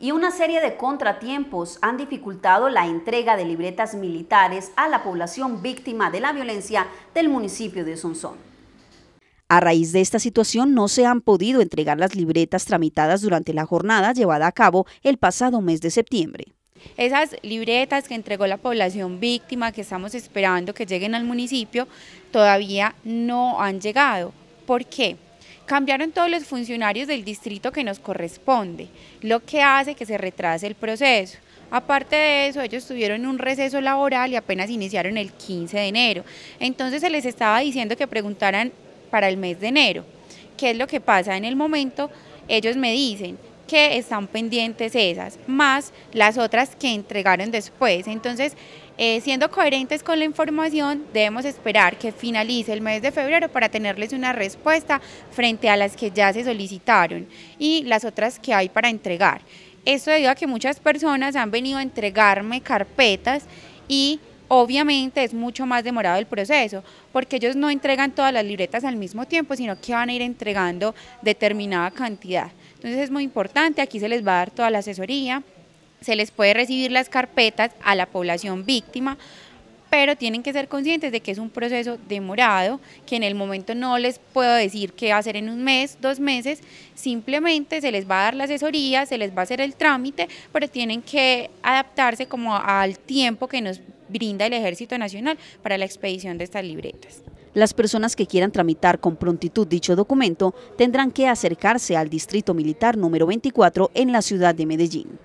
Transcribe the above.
y una serie de contratiempos han dificultado la entrega de libretas militares a la población víctima de la violencia del municipio de Sonsón. A raíz de esta situación no se han podido entregar las libretas tramitadas durante la jornada llevada a cabo el pasado mes de septiembre. Esas libretas que entregó la población víctima que estamos esperando que lleguen al municipio todavía no han llegado. ¿Por qué? Cambiaron todos los funcionarios del distrito que nos corresponde, lo que hace que se retrase el proceso. Aparte de eso, ellos tuvieron un receso laboral y apenas iniciaron el 15 de enero. Entonces se les estaba diciendo que preguntaran para el mes de enero. ¿Qué es lo que pasa en el momento? Ellos me dicen, que están pendientes esas, más las otras que entregaron después. Entonces, eh, siendo coherentes con la información, debemos esperar que finalice el mes de febrero para tenerles una respuesta frente a las que ya se solicitaron y las otras que hay para entregar. Esto debido a que muchas personas han venido a entregarme carpetas y obviamente es mucho más demorado el proceso, porque ellos no entregan todas las libretas al mismo tiempo, sino que van a ir entregando determinada cantidad. Entonces es muy importante, aquí se les va a dar toda la asesoría, se les puede recibir las carpetas a la población víctima, pero tienen que ser conscientes de que es un proceso demorado, que en el momento no les puedo decir qué hacer en un mes, dos meses, simplemente se les va a dar la asesoría, se les va a hacer el trámite, pero tienen que adaptarse como al tiempo que nos brinda el Ejército Nacional para la expedición de estas libretas. Las personas que quieran tramitar con prontitud dicho documento tendrán que acercarse al Distrito Militar número 24 en la ciudad de Medellín.